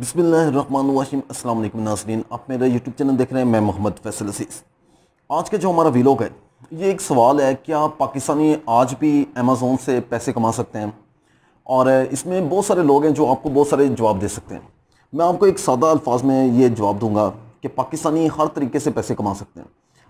बसमिलीम अल्लाम नासरीन आप मेरा यूट्यूब चैनल देख रहे हैं मैं मोहम्मद फैसल असीस आज का जो हमारा वीलॉग है ये एक सवाल है क्या पाकिस्तानी आज भी अमेज़ोन से पैसे कमा सकते हैं और इसमें बहुत सारे लोग हैं जो आपको बहुत सारे जवाब दे सकते हैं मैं आपको एक सादा अल्फाज में ये जवाब दूंगा कि पाकिस्तानी हर तरीके से पैसे कमा सकते हैं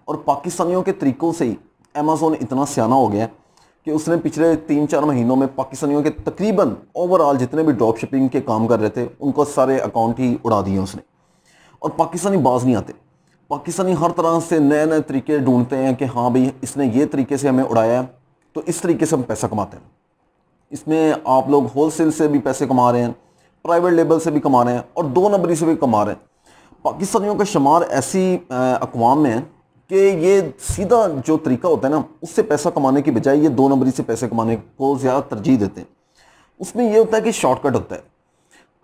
और पाकिस्तानियों के तरीक़ों से ही अमेज़ोन इतना सियाना हो गया है कि उसने पिछले तीन चार महीनों में पाकिस्तानियों के तकरीबन ओवरऑल जितने भी ड्रॉप शिपिंग के काम कर रहे थे उनको सारे अकाउंट ही उड़ा दिए उसने और पाकिस्तानी बाज नहीं आते पाकिस्तानी हर तरह से नए नए तरीके ढूंढते हैं कि हाँ भाई इसने ये तरीके से हमें उड़ाया तो इस तरीके से हम पैसा कमाते हैं इसमें आप लोग होल से भी पैसे कमा रहे हैं प्राइवेट लेबल से भी कमा रहे हैं और दो नंबरी से भी कमा रहे हैं पाकिस्तानियों का शुमार ऐसी अकवाम में है कि ये सीधा जो तरीका होता है ना उससे पैसा कमाने की बजाय ये दो नंबरी से पैसे कमाने को ज़्यादा तरजीह देते हैं उसमें ये होता है कि शॉर्टकट होता है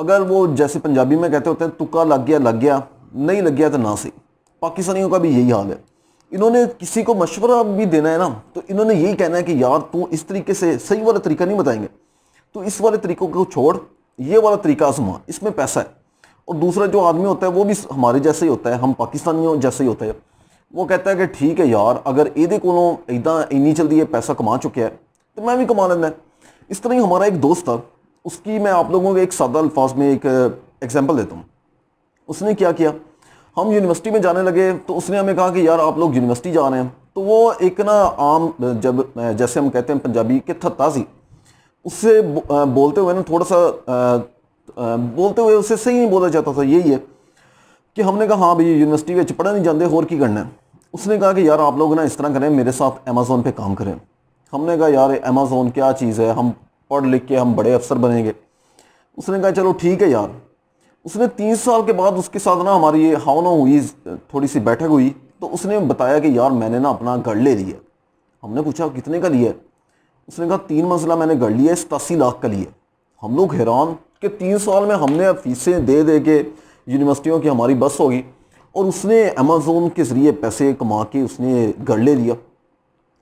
अगर वो जैसे पंजाबी में कहते होते हैं तुक्का लग गया लग गया नहीं लग गया तो ना सही पाकिस्तानियों का भी यही हाल है इन्होंने किसी को मशवरा भी देना है ना तो इन्होंने यही कहना है कि यार तू इस तरीके से सही वाला तरीका नहीं बताएंगे तो इस वाले तरीकों को छोड़ ये वाला तरीका आजमा इसमें पैसा है और दूसरा जो आदमी होता है वो भी हमारे जैसे ही होता है हम पाकिस्तानियों जैसे ही होता है कहता है कि ठीक है यार अगर ये को इदा इन्नी ਜਲਦੀ है पैसा कमा चुके हैं तो मैं भी कमा लेना है इस तरह ही हमारा एक दोस्त था उसकी मैं आप लोगों को एक सादा अल्फाज में एक एग्जाम्पल देता हूँ उसने क्या किया हम यूनिवर्सिटी में जाने लगे तो उसने हमें कहा कि यार आप लोग यूनिवर्सिटी जा रहे हैं तो वो एक ना आम जब जैसे हम कहते हैं पंजाबी के थत्ताजी उससे बोलते हुए ना थोड़ा सा बोलते हुए उसे सही नहीं बोला जाता था यही है कि हमने कहा हाँ भैया यूनिवर्सिटी में पढ़ा नहीं जाते होर की करना है उसने कहा कि यार आप लोग ना इस तरह करें मेरे साथ अमेज़ोन पे काम करें हमने कहा यार अमेज़ोन क्या चीज़ है हम पढ़ लिख के हम बड़े अफसर बनेंगे उसने कहा चलो ठीक है यार उसने तीन साल के बाद उसके साथ ना हमारी ये हावना हुई थोड़ी सी बैठक हुई तो उसने बताया कि यार मैंने ना अपना घर ले लिया हमने पूछा कितने का लिया उसने कहा तीन मंजिला मैंने घर लिया सतासी लाख का लिया हम लोग हैरान कि तीन साल में हमने फीसें दे दे के यूनिवर्सिटियों की हमारी बस होगी और उसने अमेज़ोन के ज़रिए पैसे कमा के उसने ले लिया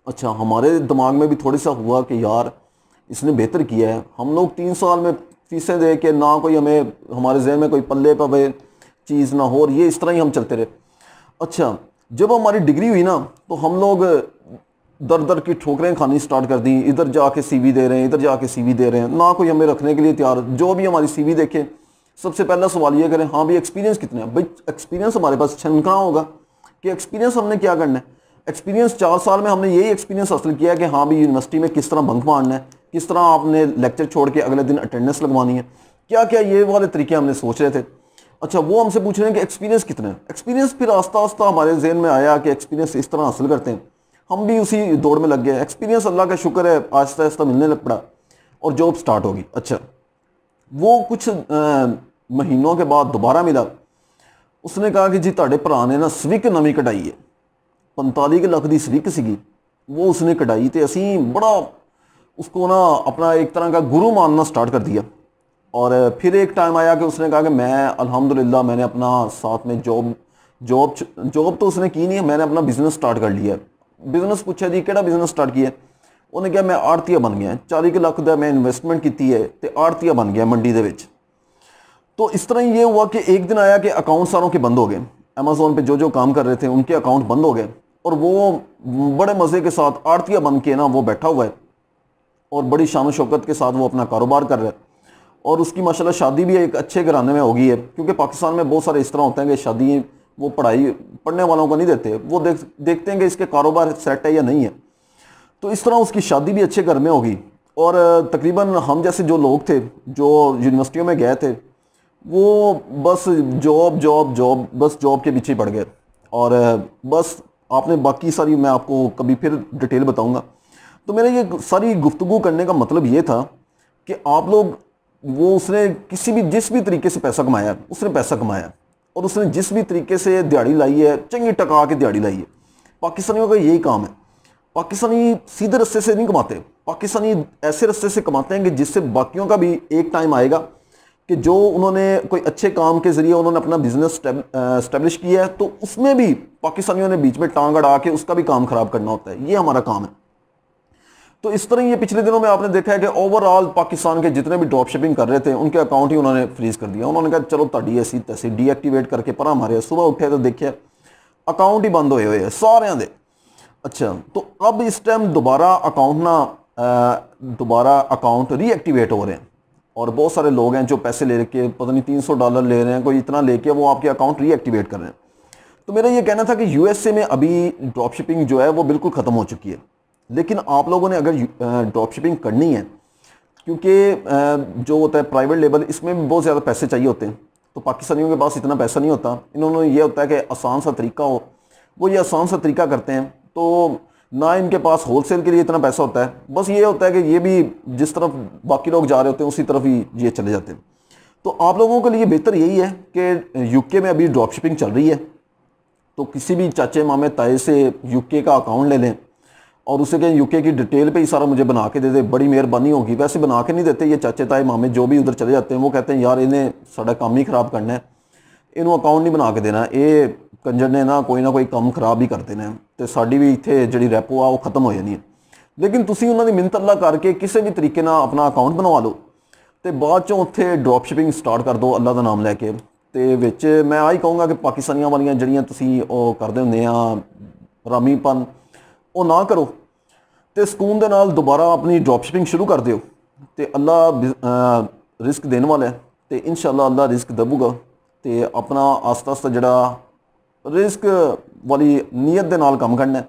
अच्छा हमारे दिमाग में भी थोड़ा सा हुआ कि यार इसने बेहतर किया है हम लोग तीन साल में फीसें दे के ना कोई हमें हमारे जहन में कोई पल्ले पवे चीज़ ना हो और ये इस तरह ही हम चलते रहे अच्छा जब हमारी डिग्री हुई ना तो हम लोग दर दर की ठोकरें खानी स्टार्ट कर दी इधर जाके सीवी दे रहे हैं इधर जाके सीवी दे रहे हैं ना कोई हमें रखने के लिए तैयार जो भी हमारी सीवी देखे सबसे पहला सवाल ये करें हाँ भाई एक्सपीरियंस कितने हैं भाई एक्सपीरियंस हमारे पास छनका होगा कि एक्सपीरियंस हमने क्या करना है एक्सपीरियंस चार साल में हमने यही एक्सपीरियंस हासिल किया कि हाँ भाई यूनिवर्सिटी में किस तरह बंक मारना है किस तरह आपने लेक्चर छोड़ के अगले दिन अटेंडेंस लगवानी है क्या क्या ये वाले तरीके हमने सोच रहे थे अच्छा वो हमसे पूछ रहे हैं कि एक्सपीरियंस कितने एक्सपीरियंस फिर आस्ता आस्ता हमारे जहन में आया कि एक्सपीरियंस इस तरह हासिल करते हैं हम भी उसी दौड़ में लग गए एक्सपीरियंस अल्लाह का शुक्र है आहिस्ता आहिस्ता मिलने लग पड़ा और जॉब स्टार्ट होगी अच्छा वो कुछ महीनों के बाद दोबारा मिला उसने कहा कि जी ताे ਭਰਾ ने ना ਸਵਿਕ नवी कटाई है पंताली लख की ਸਵਿਕ सी वो उसने कटाई तो असी बड़ा उसको ना अपना एक तरह का गुरु मानना स्टार्ट कर दिया और फिर एक टाइम आया कि उसने कहा कि मैं अल्हम्दुलिल्लाह मैंने अपना साथ में जॉब जॉब जॉब तो उसने की नहीं है मैंने अपना बिज़नेस स्टार्ट कर लिया बिज़नेस पूछा जी कि बिज़नेस स्टार्ट किया उन्हें क्या मैं आड़ती बन गया चाली लख मैं इन्वेस्टमेंट की है तो आड़ती बन गया मंडी के तो इस तरह ये हुआ कि एक दिन आया कि अकाउंट सारों के बंद हो गए अमेजोन पे जो जो काम कर रहे थे उनके अकाउंट बंद हो गए और वो बड़े मज़े के साथ आरतिया बन के ना वो बैठा हुआ है और बड़ी शान शौकत के साथ वो अपना कारोबार कर रहा है और उसकी माशाला शादी भी एक अच्छे घराने में होगी है क्योंकि पाकिस्तान में बहुत सारे इस तरह होते हैं कि शादी वो पढ़ाई पढ़ने वालों को नहीं देते वो देख देखते हैं कि इसके कारोबार सेट है या नहीं है तो इस तरह उसकी शादी भी अच्छे घर में होगी और तकरीबन हम जैसे जो लोग थे जो यूनिवर्सिटियों में गए थे वो बस जॉब जॉब जॉब बस जॉब के पीछे पड़ गए और बस आपने बाकी सारी मैं आपको कभी फिर डिटेल बताऊंगा तो मेरा ये सारी गुफ्तु करने का मतलब ये था कि आप लोग वो उसने किसी भी जिस भी तरीके से पैसा कमाया उसने पैसा कमाया और उसने जिस भी तरीके से दिहाड़ी लाई है चंगी टका के दिहाड़ी लाई है पाकिस्तानियों का यही काम है पाकिस्तानी सीधे रस्ते से नहीं कमाते पाकिस्तानी ऐसे रस्ते से कमाते हैं कि जिससे बाकियों का भी एक टाइम आएगा कि जो उन्होंने कोई अच्छे काम के ज़रिए उन्होंने अपना बिजनेस स्टेब्लिश किया है तो उसमें भी पाकिस्तानियों ने बीच में टांग अड़ा के उसका भी काम ख़राब करना होता है ये हमारा काम है तो इस तरह ये पिछले दिनों में आपने देखा है कि ओवरऑल पाकिस्तान के जितने भी ड्रॉप शिपिंग कर रहे थे उनके अकाउंट ही उन्होंने फ्रीज कर दिया उन्होंने कहा चलो ताड़ी ऐसी तैसी डीएक्टिवेट करके पर हमारे सुबह उठे तो देखिए अकाउंट ही बंद होए हुए हैं सारे दे अच्छा तो अब इस टाइम दोबारा अकाउंट ना दोबारा अकाउंट रीएक्टिवेट हो रहे हैं और बहुत सारे लोग हैं जो पैसे ले के पता नहीं तीन सौ डॉलर ले रहे हैं कोई इतना ले वो आपके अकाउंट रीएक्टिवेट कर रहे हैं तो मेरा ये कहना था कि यूएसए में अभी ड्रॉप शिपिंग जो है वो बिल्कुल ख़त्म हो चुकी है लेकिन आप लोगों ने अगर ड्रॉप शिपिंग करनी है क्योंकि जो होता है प्राइवेट लेबल इसमें भी बहुत ज़्यादा पैसे चाहिए होते हैं तो पाकिस्तानियों के पास इतना पैसा नहीं होता इन्होंने ये होता है कि आसान सा तरीका हो वो ये आसान सा तरीका करते हैं तो ना इनके पास होलसेल के लिए इतना पैसा होता है बस ये होता है कि ये भी जिस तरफ बाकी लोग जा रहे होते हैं उसी तरफ ही ये चले जाते हैं तो आप लोगों के लिए बेहतर यही है कि यूके में अभी ड्रॉप शिपिंग चल रही है तो किसी भी चाचे मामे ताए से यूके का अकाउंट ले लें और उसे कहें यूके की डिटेल पे ही सारा मुझे बना के दे दे बड़ी मेहरबानी होगी वैसे बना के नहीं देते ये चाचे ताए मामे जो भी उधर चले जाते हैं वो कहते हैं यार इन्हें साढ़ा काम ही ख़राब करना है इन्हों अकाउंट नहीं बना के देना ये ਕੰਜਰ ਨੇ ਨਾ ਕੋਈ ਨਾ ਕੋਈ ਕੰਮ ਖਰਾਬ ਹੀ ਕਰਦੇ ਨੇ ਤੇ ਸਾਡੀ ਵੀ ਇੱਥੇ ਜਿਹੜੀ ਰੈਪੋ ਆ ਉਹ ਖਤਮ ਹੋ ਜਾਣੀ ਹੈ ਲੇਕਿਨ ਤੁਸੀਂ ਉਹਨਾਂ ਦੀ ਮਿੰਤ ਅੱਲਾ ਕਰਕੇ ਕਿਸੇ ਵੀ ਤਰੀਕੇ ਨਾਲ ਆਪਣਾ ਅਕਾਊਂਟ ਬਣਵਾ ਲਓ ਤੇ ਬਾਅਦ ਚੋਂ ਉੱਥੇ ਡ੍ਰੌਪ ਸ਼ਿਪਿੰਗ ਸਟਾਰਟ ਕਰ ਦਿਓ ਅੱਲਾ ਦਾ ਨਾਮ ਲੈ ਕੇ ਤੇ ਵਿੱਚ ਮੈਂ ਆਹੀ ਕਹੂੰਗਾ ਕਿ ਪਾਕਿਸਤਾਨੀਆਂ ਵਾਲੀਆਂ ਜਿਹੜੀਆਂ ਤੁਸੀਂ ਉਹ ਕਰਦੇ ਹੁੰਦੇ ਆ ਰਾਮੀਪਨ ਉਹ ਨਾ ਕਰੋ ਤੇ ਸਕੂਨ ਦੇ ਨਾਲ ਦੁਬਾਰਾ ਆਪਣੀ ਡ੍ਰੌਪ ਸ਼ਿਪਿੰਗ ਸ਼ੁਰੂ ਕਰ ਦਿਓ ਤੇ ਅੱਲਾ ਰਿਸਕ ਦੇਣ ਵਾਲਾ ਹੈ ਤੇ ਇਨਸ਼ਾਅੱਲਾ ਅੱਲਾ ਰਿਸਕ ਦਬੂਗਾ ਤੇ ਆਪਣਾ ਆਸਤਾ ਆਸਤਾ ਜਿਹੜਾ ਰਿਸਕ ਵਾਲੀ ਨੀਅਤ ਦੇ ਨਾਲ ਕੰਮ ਕਰਨਾ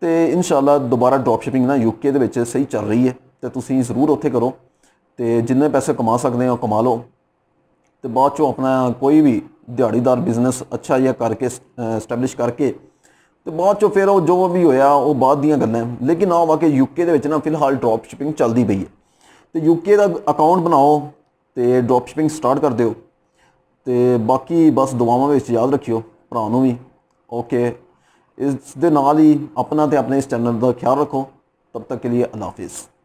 ਤੇ ਇਨਸ਼ਾਅੱਲਾ ਦੁਬਾਰਾ ਡ੍ਰੌਪ ਸ਼ਿਪਿੰਗ ਨਾ ਯੂਕੇ ਦੇ ਵਿੱਚ ਸਹੀ ਚੱਲ ਰਹੀ ਹੈ ਤੇ ਤੁਸੀਂ ਜ਼ਰੂਰ ਉੱਥੇ ਕਰੋ ਤੇ ਜਿੰਨੇ ਪੈਸੇ ਕਮਾ ਸਕਦੇ ਹੋ ਕਮਾ ਲਓ ਤੇ ਬਾਅਦ ਚੋਂ ਆਪਣਾ ਕੋਈ ਵੀ ਦਿਹਾੜੀਦਾਰ ਬਿਜ਼ਨਸ ਅੱਛਾ ਜਿਹਾ ਕਰਕੇ ਸਟੈਬਲਿਸ਼ ਕਰਕੇ ਤੇ ਬਾਅਦ ਚੋਂ ਫਿਰ ਉਹ ਜੋ ਵੀ ਹੋਇਆ ਉਹ ਬਾਅਦ ਦੀਆਂ ਗੱਲਾਂ ਲੇਕਿਨ ਆ ਵਾਕੇ ਯੂਕੇ ਦੇ ਵਿੱਚ ਨਾ ਫਿਲਹਾਲ ਡ੍ਰੌਪ ਸ਼ਿਪਿੰਗ ਚੱਲਦੀ ਪਈ ਹੈ ਤੇ ਯੂਕੇ ਦਾ ਅਕਾਊਂਟ ਬਣਾਓ ਤੇ ਡ੍ਰੌਪ ਸ਼ਿਪਿੰਗ ਸਟਾਰਟ ਕਰ ਦਿਓ ਤੇ ਬਾਕੀ ਬਸ ਦੁਆਵਾਂ ਵਿੱਚ ਯਾਦ ਰੱਖਿਓ ਭਰਾ ਨੂੰ ਵੀ ਓਕੇ ਇਸ ਦੇ ਨਾਲ ਹੀ ਆਪਣਾ ਤੇ ਆਪਣੇ ਇਸ ਚੈਨਲ ਦਾ ਖਿਆਲ ਰੱਖੋ ਤਬ ਤੱਕ ਕੇ ਲਈ ਅੱਲਾ ਹਾਫਿਜ਼